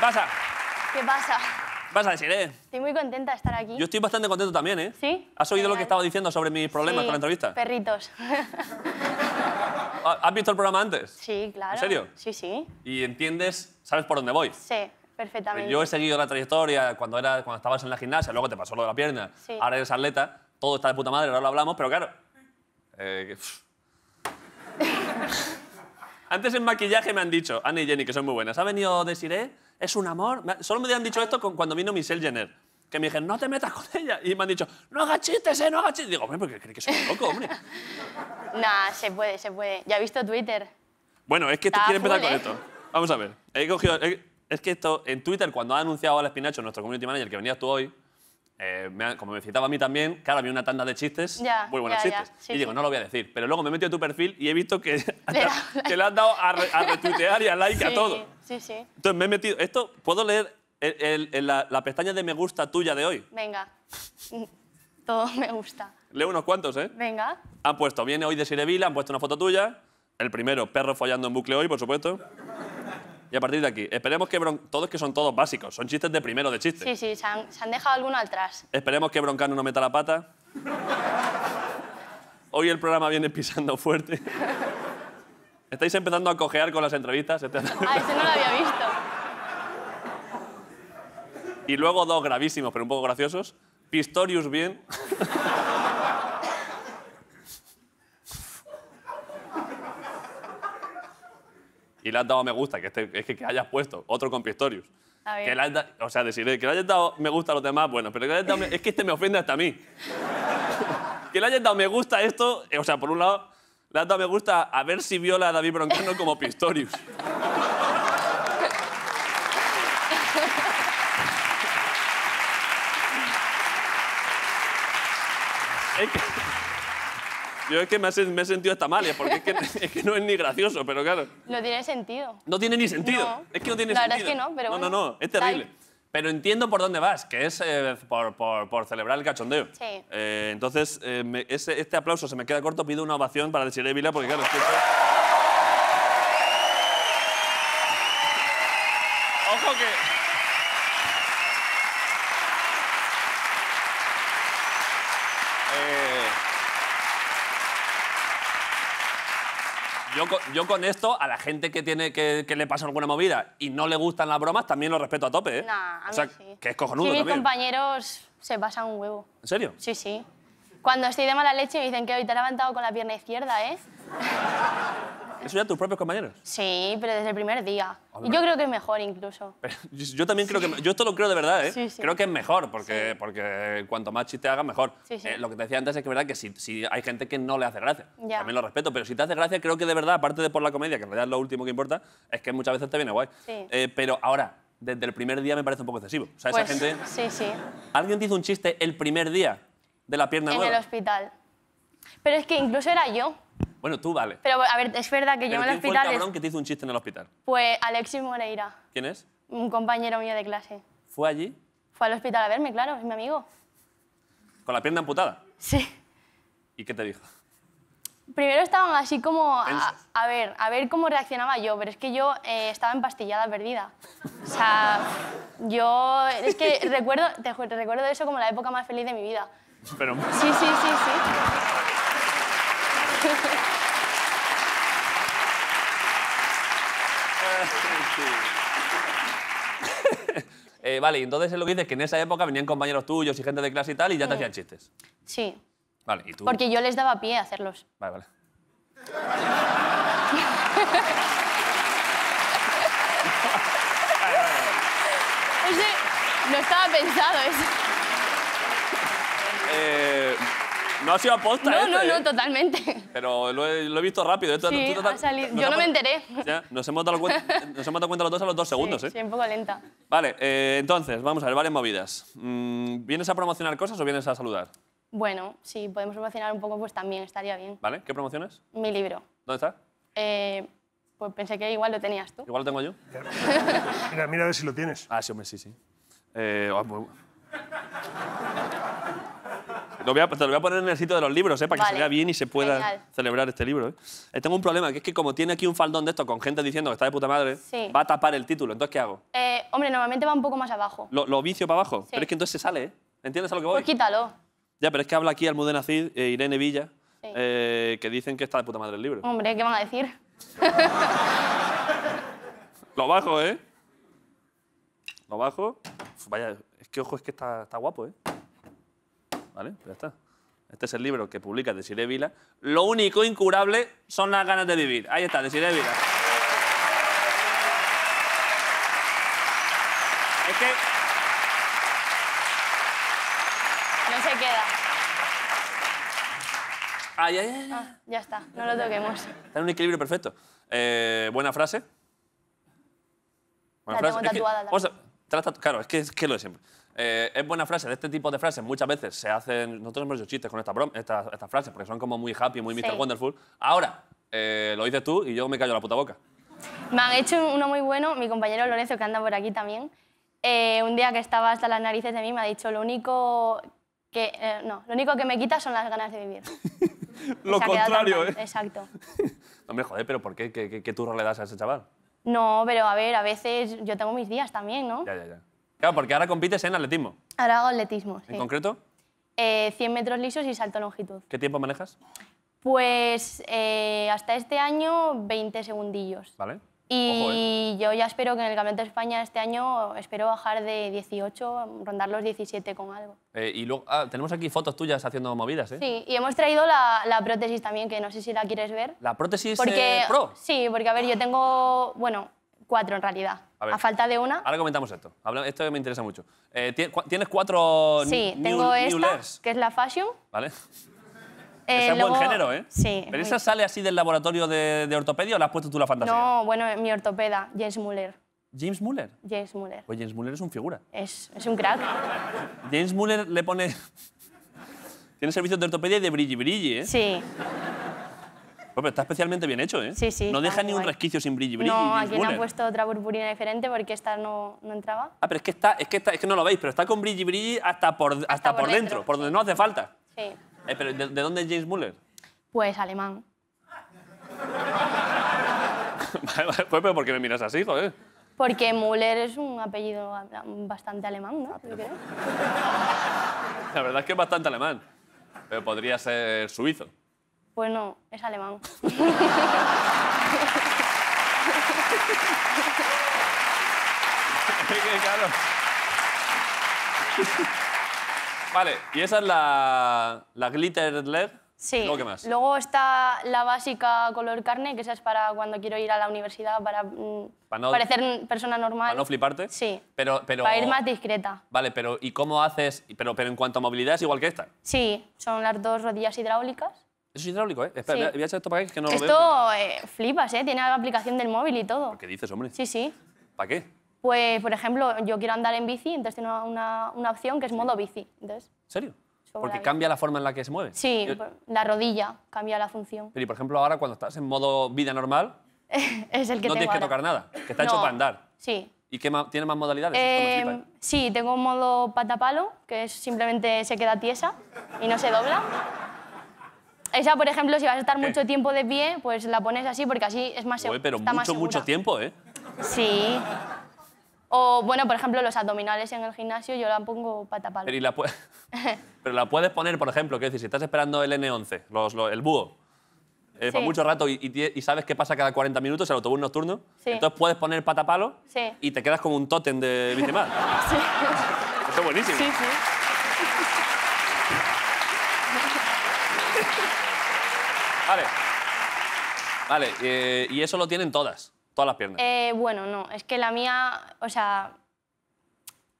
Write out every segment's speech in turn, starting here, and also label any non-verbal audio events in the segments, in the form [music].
¿Qué pasa? ¿Qué pasa? ¿Qué pasa, decir, eh. Estoy muy contenta de estar aquí. Yo estoy bastante contento también, ¿eh? ¿Sí? ¿Has oído lo que estaba diciendo sobre mis problemas con la entrevista? perritos. Ah, ¿Has visto el programa antes? Sí, claro. ¿En serio? Sí, sí. ¿Y entiendes, sabes por dónde voy? Sí, perfectamente. Yo he seguido la trayectoria cuando, era, cuando estabas en la gimnasia, luego te pasó lo de la pierna, ahora eres atleta, todo está de puta madre, ahora lo hablamos, pero claro... Eh, [laughs] antes en maquillaje me han dicho, Ana y Jenny, que son muy buenas, ¿ha venido Desiree? Eh? es un amor. Solo me habían dicho esto cuando vino Michelle Jenner. Que me dijeron, no te metas con ella. Y me han dicho, no hagas chistes, ¿eh? No hagas chistes. Digo, hombre, porque crees que soy loco, hombre. [laughs] nah, se puede, se puede. Ya he visto Twitter. Bueno, es que esto quiere empezar con ¿eh? esto. Vamos a ver. He cogido. Es que esto, en Twitter, cuando ha anunciado al Espinacho, nuestro community manager, que venías tú hoy, eh, como me citaba a mí también, claro, había una tanda de chistes, muy buenos chistes. y digo, no lo voy a decir. Pero luego me he metido a tu perfil y he visto que, [laughs] que le han dado a, re, retuitear y a like a todo. Sí, sí. Entonces me he metido. Esto, ¿puedo leer la, pestaña de me gusta tuya de hoy? Venga. [laughs] Todo me gusta. Leo unos cuantos, ¿eh? Venga. Han puesto, viene hoy de Sirevila, han puesto una foto tuya. El primero, perro follando en bucle hoy, por supuesto. Y a partir de aquí, esperemos que todos que son todos básicos, son chistes de primero de chistes. Sí, sí, se han, dejado alguno atrás. Esperemos que Broncano no meta la pata. Hoy el programa viene pisando fuerte. ¿Estáis empezando a cojear con las entrevistas? Este- [laughs] ah, no lo había visto. Y luego dos gravísimos, pero un poco graciosos. Pistorius bien. y le has dado me gusta, que este, es que, hayas puesto otro con Pistorius. que le o sea, decir, que le hayas dado me gusta a los demás, bueno, pero que le dado, es que este me ofende hasta a mí. [laughs] que le hayas dado me gusta esto, eh, o sea, por un lado, la verdad, me gusta a ver si viola a David Broncano como Pistorius. Yo es que me he, sentido hasta mal, ¿eh? porque [laughs] es que, no es ni gracioso, pero claro. No tiene sentido. No tiene ni sentido. Es que no tiene sentido. La verdad es que no, pero bueno, no, no, es terrible. Pero entiendo por dónde vas, que es eh, por, celebrar el cachondeo. Sí. Eh, entonces, eh, este aplauso se me queda corto. Pido una ovación para Desiree Vila, porque claro, es que... Ojo que... Yo, con esto, a la gente que, tiene, que, le pasa alguna movida y no le gustan las bromas, también lo respeto a tope, ¿eh? que es cojonudo sí, mis compañeros se pasan un huevo. ¿En serio? Sí, sí. Cuando estoy de mala leche me dicen que hoy te he levantado con la pierna izquierda, ¿eh? [laughs] ¿Eso ya tus propios compañeros? Sí, pero desde el primer día. Ah, y Yo creo que es mejor incluso. yo también creo que... Yo esto lo creo de verdad, ¿eh? Creo que es mejor, porque, porque cuanto más chiste haga mejor. Eh, lo que te decía antes es que verdad que si, si hay gente que no le hace gracia, también lo respeto, pero si te hace gracia, creo que de verdad, aparte de por la comedia, que en realidad es lo último que importa, es que muchas veces te viene guay. Eh, pero ahora, desde el primer día me parece un poco excesivo. O sea, esa pues, gente... Sí, sí. ¿Alguien te hizo un chiste el primer día de la pierna nueva? En el hospital. Pero es que incluso era yo. Bueno, tú vale. Pero a ver, es verdad que yo en el ¿quién fue el cabrón que te hizo un chiste en el hospital? Pues Alexis Moreira, ¿Quién es? un compañero mío de clase. ¿Fue allí Fue al hospital a verme, claro, es mi amigo. con la pierna amputada? Sí. ¿Y qué te dijo? Primero estaban así como a, ver, a ver cómo reaccionaba yo, pero es que yo eh, estaba empastillada, perdida. O sea, yo es que [laughs] recuerdo, te recuerdo eso como la época más feliz de mi vida. Pero Sí, sí, sí, sí. [laughs] [laughs] Eh, vale, entonces lo que dices, que en esa época venían compañeros tuyos y gente de clase y tal, y ya te hacían chistes. Sí, Vale, ¿y tú? porque yo les daba pie a hacerlos. Vale, vale. [laughs] no estaba pensado eso. No ha sido aposta. No, no, no, ¿eh? totalmente. Pero lo he, visto rápido. sí, ha Yo no me enteré. nos, hemos dado cuenta, los dos a los dos segundos. ¿eh? Sí, un poco lenta. Vale, eh, entonces, vamos a ver, varias movidas. Mm, ¿Vienes a promocionar cosas o vienes a saludar? Bueno, si podemos promocionar un poco, pues también estaría bien. ¿Vale? ¿Qué promociones? Mi libro. ¿Dónde está? pues pensé que igual lo tenías tú. Igual lo tengo yo. mira, mira a ver si lo tienes. Ah, sí, hombre, sí, sí. Eh, oh, pues- voy a, te lo voy a poner en el sitio de los libros, ¿eh? para que se vea bien y se pueda celebrar este libro. ¿eh? ¿eh? tengo un problema, que es que como tiene aquí un faldón de esto con gente diciendo que está de puta madre, va a tapar el título. Entonces, ¿qué hago? Eh, hombre, normalmente va un poco más abajo. ¿Lo, vicio para abajo? Pero es que entonces se sale, ¿eh? ¿Entiendes a lo que voy? Pues quítalo. Ya, pero es que habla aquí Almudena Cid e Irene Villa, que dicen que está de puta madre el libro. Hombre, ¿qué van a decir? [laughs] lo bajo, ¿eh? Lo bajo. vaya, es que ojo, es que está, está guapo, ¿eh? ¿Vale? Ya está. Este es el libro que publica Desiree Vila. Lo único incurable son las ganas de vivir. Ahí está, Desiree Vila. es que... No se queda. Ah, ya está, no lo toquemos. Está en un equilibrio perfecto. Eh, buena frase. Buena la frase. Tengo tatuada, claro, es que es que lo de siempre. Eh, es buena frase, de este tipo de frases muchas veces se hacen. Nosotros hemos hecho chistes con estas esta, esta frases porque son como muy happy, muy Mr. Wonderful. Ahora, eh, lo dices tú y yo me callo la puta boca. Me han hecho uno muy bueno, mi compañero Lorenzo, que anda por aquí también. Eh, un día que estaba hasta las narices de mí, me ha dicho: Lo único que, no, lo único que me quita son las ganas de vivir. [laughs] lo contrario, ¿eh? Exacto. [laughs] no me joder, pero ¿por qué? ¿Qué, qué, le das a ese chaval? No, pero a ver, a veces yo tengo mis días también, ¿no? Ya, ya, ya. Claro, porque ahora compites en atletismo. Ahora hago atletismo, ¿En concreto? 100 eh, metros lisos y salto longitud. ¿Qué tiempo manejas? Pues eh, hasta este año 20 segundillos. Vale. Y eh. yo ya espero que en el Campeonato de España este año espero bajar de 18, rondar los 17 con algo. y luego ah, tenemos aquí fotos tuyas haciendo movidas, ¿eh? Sí, y hemos traído la, prótesis también, que no sé si la quieres ver. ¿La prótesis porque, Pro? Sí, porque a ver, yo tengo, bueno, Cuatro, en realidad. A, falta de una. Ahora comentamos esto. Esto me interesa mucho. Eh, ¿Tienes cuatro Sí, tengo esta, que es la fashion. Vale. Eh, es buen género, ¿eh? ¿Pero esa sale así del laboratorio de, ortopedia o la has puesto tú la fantasía? No, bueno, mi ortopeda, James Muller. ¿James Muller? James Muller. Pues James Muller es un figura. Es, es un crack. James Muller le pone... [laughs] Tiene servicios de ortopedia y de brilli brilli, ¿eh? Sí está especialmente bien hecho, ¿eh? Sí, sí. No deja ni un resquicio sin brillo Muller. No, aquí han puesto otra burburina diferente porque esta no, no, entraba. Ah, pero es que está, es que es que no lo veis, pero está con brillo hasta por, hasta, por, dentro, por donde no hace falta. Sí. Eh, pero ¿de, dónde es James Muller? Pues alemán. [laughs] pues, ¿por qué me miras así, joder? Porque Muller es un apellido bastante alemán, ¿no? La verdad es que es bastante alemán, pero podría ser suizo. Pues no, es alemán. [laughs] Vale, ¿y esa es la, la glitter LED? Sí. ¿Luego más? Luego está la básica color carne, que esa es para cuando quiero ir a la universidad para, mm, parecer persona normal. Para no fliparte. Sí. Pero, pero, para ir más discreta. Vale, pero ¿y cómo haces? Pero, pero en cuanto a movilidad es igual que esta. Sí, son las dos rodillas hidráulicas. Eso es hidráulico, ¿eh? Espera, voy a echar esto para que no lo Esto, eh, flipas, ¿eh? Tiene la aplicación del móvil y todo. ¿Qué dices, hombre? Sí, sí. ¿Para qué? Pues, por ejemplo, yo quiero andar en bici, entonces tiene una, una opción que es modo bici. Entonces, ¿En serio? Porque cambia la forma en la que se mueve. Sí, pues, la rodilla cambia la función. Pero, y por ejemplo, ahora cuando estás en modo vida normal, [laughs] es el que no tienes que tocar nada, que está hecho para andar. Sí. ¿Y qué tiene más modalidades? Em, ¿eh? sí, tengo un modo patapalo, que es simplemente se queda tiesa y no se dobla esa, por ejemplo, si vas a estar mucho tiempo de pie, pues la pones así porque así es más, Oye, pero mucho, mucho tiempo, ¿eh? Sí. O, bueno, por ejemplo, los abdominales en el gimnasio yo la pongo pata palo. [laughs] Pero, la puedes poner, por ejemplo, que decir, si estás esperando el N11, el búho, eh, por mucho rato y, sabes qué pasa cada 40 minutos, el autobús nocturno, entonces puedes poner pata palo y te quedas como un tótem de [laughs] Sí. Eso es buenísimo. Sí, sí. [laughs] Vale. Vale, eh, y eso lo tienen todas, todas las piernas. Eh, bueno, no, es que la mía, o sea,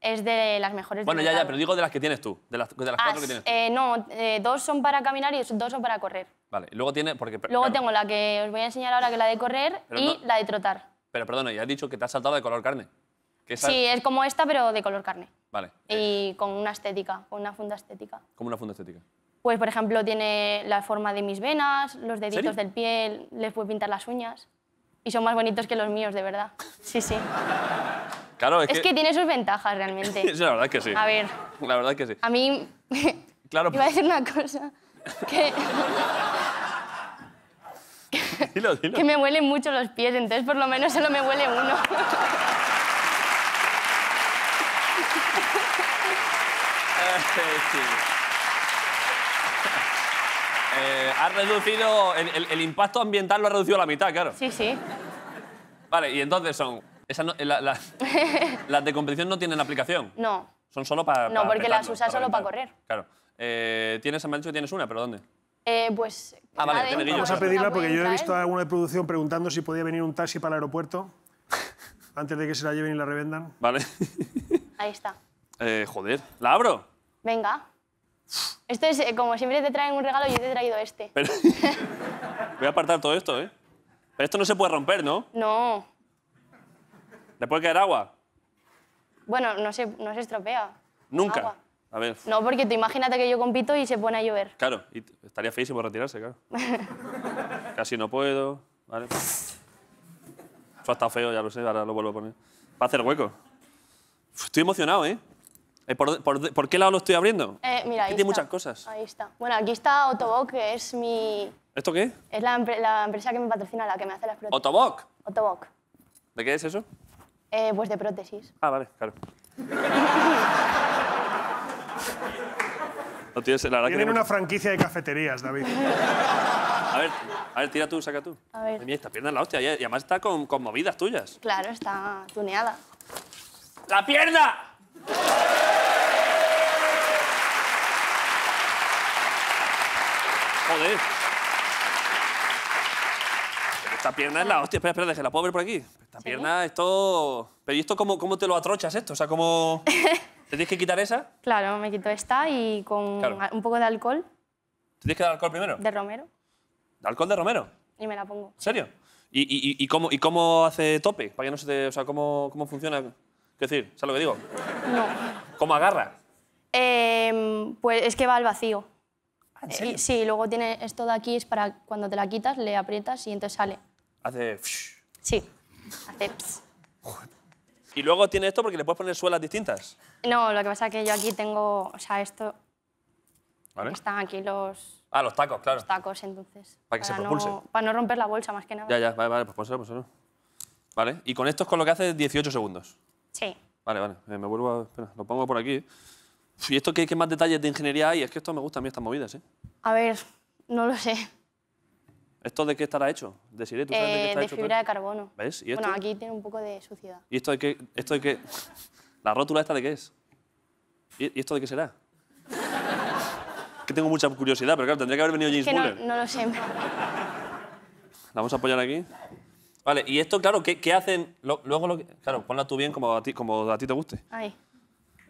es de las mejores. Bueno, ya, ya, pero digo de las que tienes tú, de las, cuatro que ah, tienes eh, no, dos son para caminar y dos son para correr. Vale, y luego tiene... Porque, luego tengo la que os voy a enseñar ahora, que es la de correr, y la de trotar. Pero perdona, ya has dicho que te has saltado de color carne. Que Sí, es como esta, pero de color carne. Vale. Y con una estética, con una funda estética. como una funda estética? Pues, por ejemplo, tiene la forma de mis venas, los deditos del piel, les puedo pintar las uñas. Y son más bonitos que los míos, de verdad. Sí, sí. Claro, es, es que... tiene sus ventajas, realmente. sí, [laughs] la verdad que sí. A ver. La verdad que sí. A mí... [laughs] claro. [laughs] Iba a pues decir una cosa. Que... dilo, dilo. Que me huelen mucho los pies, entonces por lo menos solo me huele uno. Eh, sí. Eh, ha reducido. El, impacto ambiental lo ha reducido a la mitad, claro. Sí, sí. Vale, y entonces son. Esas eh, [laughs] las de competición no tienen aplicación. No. Son solo para. No, porque las usas solo para correr. Claro. Eh, tienes, me tienes una, pero ¿dónde? pues. Ah, vale, Vamos a pedirla porque yo he visto a alguna de producción preguntando si podía venir un taxi para el aeropuerto antes de que se la lleven y la revendan. Vale. Ahí está. joder, ¿la abro? Venga. Esto es eh, como siempre te traen un regalo, yo te he traído este. [laughs] Voy a apartar todo esto, ¿eh? Pero esto no se puede romper, ¿no? No. ¿Le puede caer agua? Bueno, no se, no se estropea. Nunca. A ver, No, porque tú imagínate que yo compito y se pone a llover. claro, y estaría feísimo retirarse, claro. [laughs] Casi no puedo, ¿vale? Eso feo, ya lo sé, ahora lo vuelvo a poner. Va a hacer hueco. Estoy emocionado, ¿eh? Eh, ¿Por, qué lado lo estoy abriendo? Eh, mira, ahí tiene muchas cosas. Ahí está. Bueno, aquí está Otoboc, que es mi... ¿Esto qué? Es la, empresa que me patrocina, la que me hace las prótesis. ¿Otoboc? Otoboc. ¿De qué es eso? Eh, pues de prótesis. Ah, vale, claro. [laughs] no Tienen una franquicia de cafeterías, David. a ver, a ver, tira tú, saca tú. A ver. mira, esta pierna es la hostia. Y además está con, con movidas tuyas. Claro, está tuneada. ¡La pierna! Joder. esta pierna es la hostia. Espera, espera, déjela. puedo ver por aquí? Esta pierna, esto... Pero ¿y esto cómo, cómo te lo atrochas esto? O sea, ¿cómo...? [laughs] ¿Te tienes que quitar esa? Claro, me quito esta y con un poco de alcohol. ¿Te tienes que dar alcohol primero? De romero. ¿De alcohol de romero? Y me la pongo. ¿En serio? ¿Y, cómo, y cómo, hace tope? ¿Para que no se te, o sea, ¿cómo, cómo funciona? ¿Qué decir, ¿sabes lo que digo? No. ¿Cómo agarra? Eh, pues es que va al vacío. Eh, sí, luego tiene esto de aquí, es para cuando te la quitas, le aprietas y entonces sale. Hace... Sí, hace... Y luego tiene esto porque le puedes poner suelas distintas. No, lo que pasa es que yo aquí tengo, o sea, esto... ¿Vale? Están aquí los... Ah, los tacos, claro. Los tacos, entonces. Para que se propulse. para no romper la bolsa, más que nada. Ya, ya, vale, pues pónselo, Vale, y con esto es con lo que hace 18 segundos. Sí. Vale, vale, eh, me vuelvo a... Espera, lo pongo por aquí. ¿Y esto qué, más detalles de ingeniería hay? Es que esto me gusta a mí, estas movidas, ¿eh? A ver, no lo sé. ¿Esto de qué estará hecho? ¿De Siré, ¿Tú sabes de qué eh, de fibra de carbono. ¿Ves? ¿Y esto? Bueno, aquí tiene un poco de suciedad. ¿Y esto de qué? Esto de qué? ¿La rótula esta de qué es? ¿Y, esto de qué será? que tengo mucha curiosidad, pero claro, tendría que haber venido James es No, lo sé. ¿La vamos a apoyar aquí? Vale, y esto, claro, ¿qué, hacen? luego Claro, ponla tú bien como a ti, como a ti te guste. Ahí.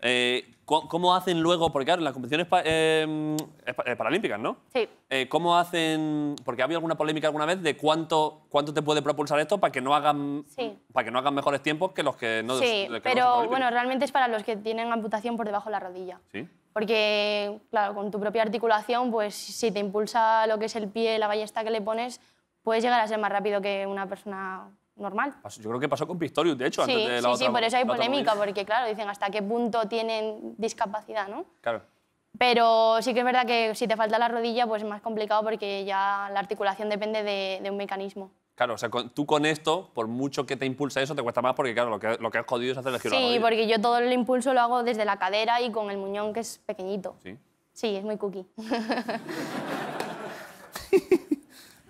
Eh, ¿Cómo hacen luego? Porque claro, las competiciones em, eh, paralímpicas, ¿no? Sí. Eh, ¿Cómo hacen? Porque ha habido alguna polémica alguna vez de cuánto, cuánto te puede propulsar esto para que no hagan para que no hagan mejores tiempos que los que no. Sí, pero bueno, realmente es para los que tienen amputación por debajo de la rodilla. Sí. Porque claro, con tu propia articulación, pues si te impulsa lo que es el pie, la ballesta que le pones, puedes llegar a ser más rápido que una persona normal. Yo creo que pasó con Pistorius, de hecho, antes de la Sí, otra, sí, por eso hay polémica, porque claro, dicen hasta qué punto tienen discapacidad, ¿no? Claro. Pero sí que es verdad que si te falta la rodilla, pues es más complicado porque ya la articulación depende de, un mecanismo. Claro, o sea, tú con esto, por mucho que te impulsa eso, te cuesta más porque, claro, lo que, has jodido es hacer el giro. Sí, porque yo todo el impulso lo hago desde la cadera y con el muñón, que es pequeñito. Sí. Sí, es muy cookie. [laughs]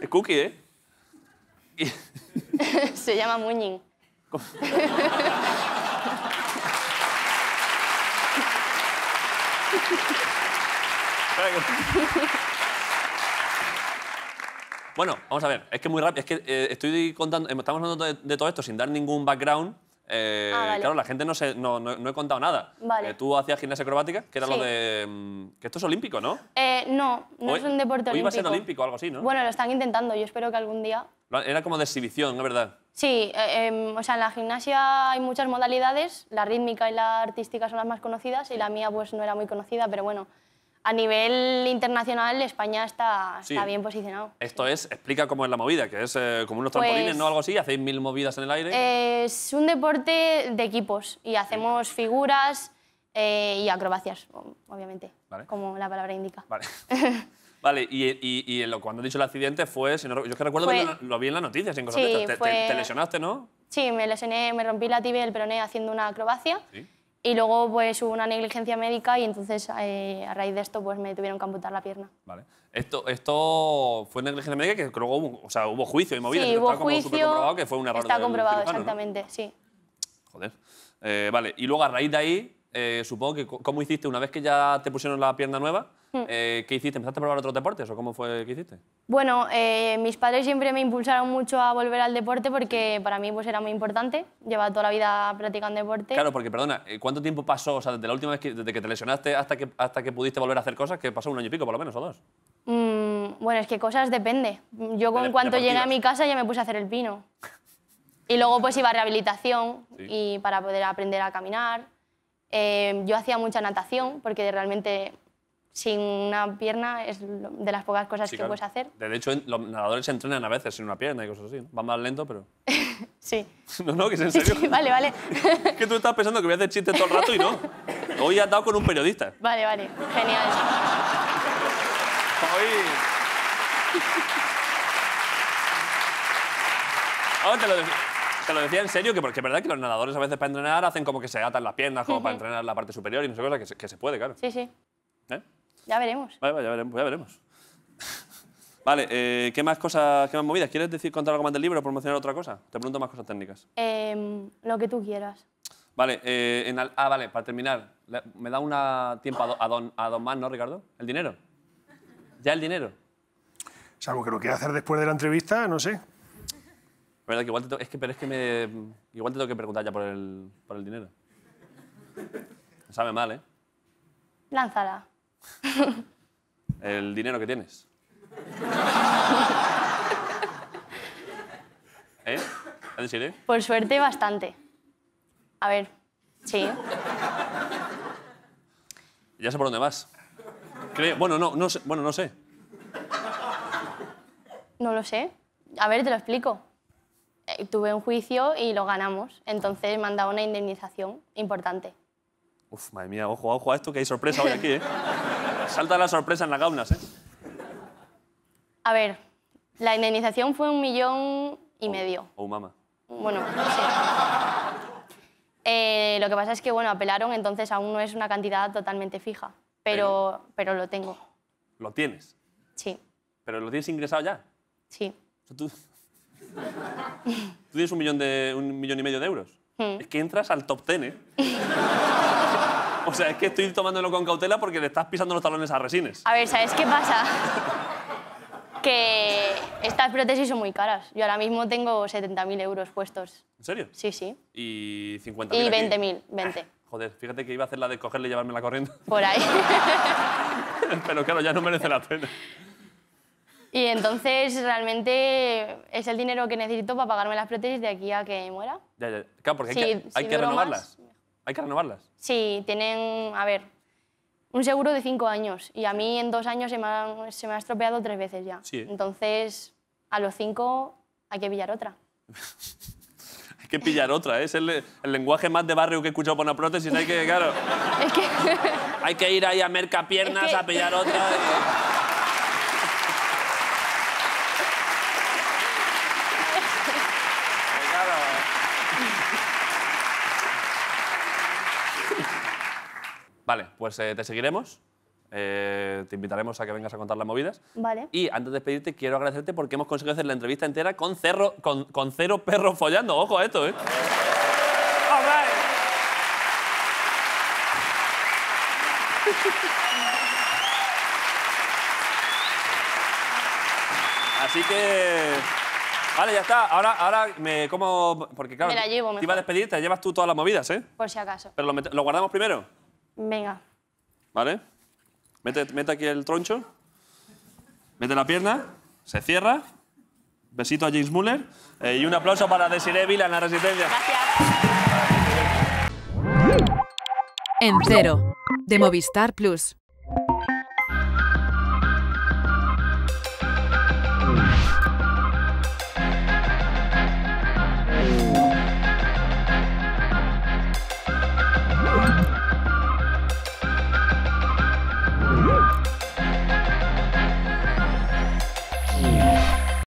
es cookie, ¿eh? [laughs] [laughs] Se llama Muñin. Bueno, vamos a ver, es que muy rápido, es que eh, estoy contando, estamos hablando de todo esto sin dar ningún background, eh, ah, claro, la gente no, se, no, he contado nada. Vale. Eh, ¿Tú hacías gimnasia acrobática? Que era lo de... Mm, que esto es olímpico, ¿no? Eh, no, no es un deporte olímpico. Hoy va a ser olímpico algo así, ¿no? Bueno, lo están intentando. Yo espero que algún día... Era como de exhibición, ¿no es verdad? Sí, em, o sea, en la gimnasia hay muchas modalidades. La rítmica y la artística son las más conocidas y la mía pues no era muy conocida, pero bueno, a nivel internacional España está, bien posicionado. Esto es, explica cómo es la movida, que es eh, como unos trampolines, pues ¿no? Algo así, hacéis mil movidas en el aire. Es un deporte de equipos y hacemos figuras eh, y acrobacias, obviamente, como la palabra indica. Vale. [laughs] Vale, y, cuando he dicho el accidente fue, yo es que recuerdo que lo, vi en las noticias, te, lesionaste, ¿no? Sí, me lesioné, me rompí la tibia y el peroné haciendo una acrobacia. Y luego pues hubo una negligencia médica y entonces eh, a raíz de esto pues me tuvieron que amputar la pierna. Vale. Esto, esto fue negligencia médica que luego hubo, o sea, hubo juicio y movida Sí, hubo está juicio. comprobado que fue un error Está comprobado, exactamente, sí. Joder. Eh, vale, y luego a raíz de ahí eh, supongo que cómo hiciste una vez que ya te pusieron la pierna nueva, hmm. eh, ¿qué hiciste? ¿Empezaste a probar otros deportes o cómo fue que hiciste? Bueno, eh, mis padres siempre me impulsaron mucho a volver al deporte porque para mí pues, era muy importante. Llevaba toda la vida practicando deporte. Claro, porque perdona, ¿cuánto tiempo pasó, o sea, desde la última vez que, desde que te lesionaste hasta que, hasta que pudiste volver a hacer cosas, que pasó un año y pico por lo menos, o dos? Mm, bueno, es que cosas depende. Yo en cuanto llegué a mi casa ya me puse a hacer el pino. y luego pues iba a rehabilitación y para poder aprender a caminar. Em, yo hacía mucha natación porque realmente sin una pierna es de las pocas cosas que puedes hacer. De hecho, los nadadores se entrenan a veces sin una pierna y cosas así. Van más lento, pero... [laughs] sí. [laughs] No, no, que es en serio. [laughs] vale, vale. que tú estás pensando que voy a hacer chistes todo el rato y no. Hoy has dado con un periodista. Vale, vale. Genial. Hoy... Ahora te lo lo decía en serio, que porque es verdad que los nadadores a veces para entrenar hacen como que se atan las piernas, como para entrenar la parte superior y no sé cosa, que se, puede, claro. Sí, sí. ¿Eh? Ya veremos. Vale, ya veremos, ya veremos. Vale, eh, ¿qué más cosas, qué más movidas? ¿Quieres decir contar algo más del libro, o promocionar otra cosa? Te pregunto más cosas técnicas. Em, lo que tú quieras. Vale, eh, ah, vale, para terminar, ¿me da una tiempo a, don, a don más, no, Ricardo? ¿El dinero? ¿Ya el dinero? Salvo que lo quiera hacer después de la entrevista, no sé es que, pero que me, igual te tengo que preguntar ya por el, dinero. sabe mal, ¿eh? Lánzala. El dinero que tienes. ¿Eh? Por suerte, bastante. A ver, sí. Ya sé por dónde vas. bueno, no, no Bueno, no sé. No lo sé. A ver, te lo explico. Eh, tuve un juicio y lo ganamos. Entonces me una indemnización importante. Uf, madre mía, ojo, ojo a esto que hay sorpresa hoy aquí, ¿eh? Salta la sorpresa en las gaunas, ¿eh? A ver, la indemnización fue un millón y oh, medio. O oh, un mama. Bueno, sí. Eh, lo que pasa es que, bueno, apelaron, entonces aún no es una cantidad totalmente fija, pero, pero, lo tengo. ¿Lo tienes? Sí. ¿Pero lo tienes ingresado ya? Sí. Tú tienes un millón, de, un millón y medio de euros. Hmm. Es que entras al top ten, ¿eh? [laughs] o sea, es que estoy tomándolo con cautela porque le estás pisando los talones a resines. A ver, ¿sabes qué pasa? que estas prótesis son muy caras. Yo ahora mismo tengo 70.000 euros puestos. ¿En serio? Sí, sí. ¿Y 50.000? Y 20.000, 20. [laughs] Joder, fíjate que iba a hacer la de cogerle y la corriendo. Por ahí. [laughs] Pero claro, ya no merece la pena. Y entonces realmente es el dinero que necesito para pagarme las prótesis de aquí a que muera. Claro, porque hay que, renovarlas. hay que renovarlas. Sí, tienen, a ver, un seguro de cinco años y a mí en dos años se me ha, estropeado tres veces ya. Sí, Entonces, a los cinco hay que pillar otra. [laughs] hay que pillar otra, ¿eh? es el, lenguaje más de barrio que he escuchado por una prótesis. Hay que, claro. [laughs] es que... hay que ir ahí a mercapiernas a pillar otra. Vale, pues eh, te seguiremos. Eh, te invitaremos a que vengas a contar las movidas. Vale. Y antes de despedirte, quiero agradecerte porque hemos conseguido hacer la entrevista entera con, cerro, con, con cero perros follando. Ojo a esto, ¿eh? Así que. Vale, ya está. Ahora, ahora me como. Porque claro. Te iba a despedir, te llevas tú todas las movidas, ¿eh? Por si acaso. Pero lo, lo guardamos primero. Venga. ¿Vale? Mete, aquí el troncho. Mete la pierna. Se cierra. Besito a James Muller. Eh, y un aplauso para Desiree Vila en la Resistencia. Gracias. En cero, de Movistar Plus.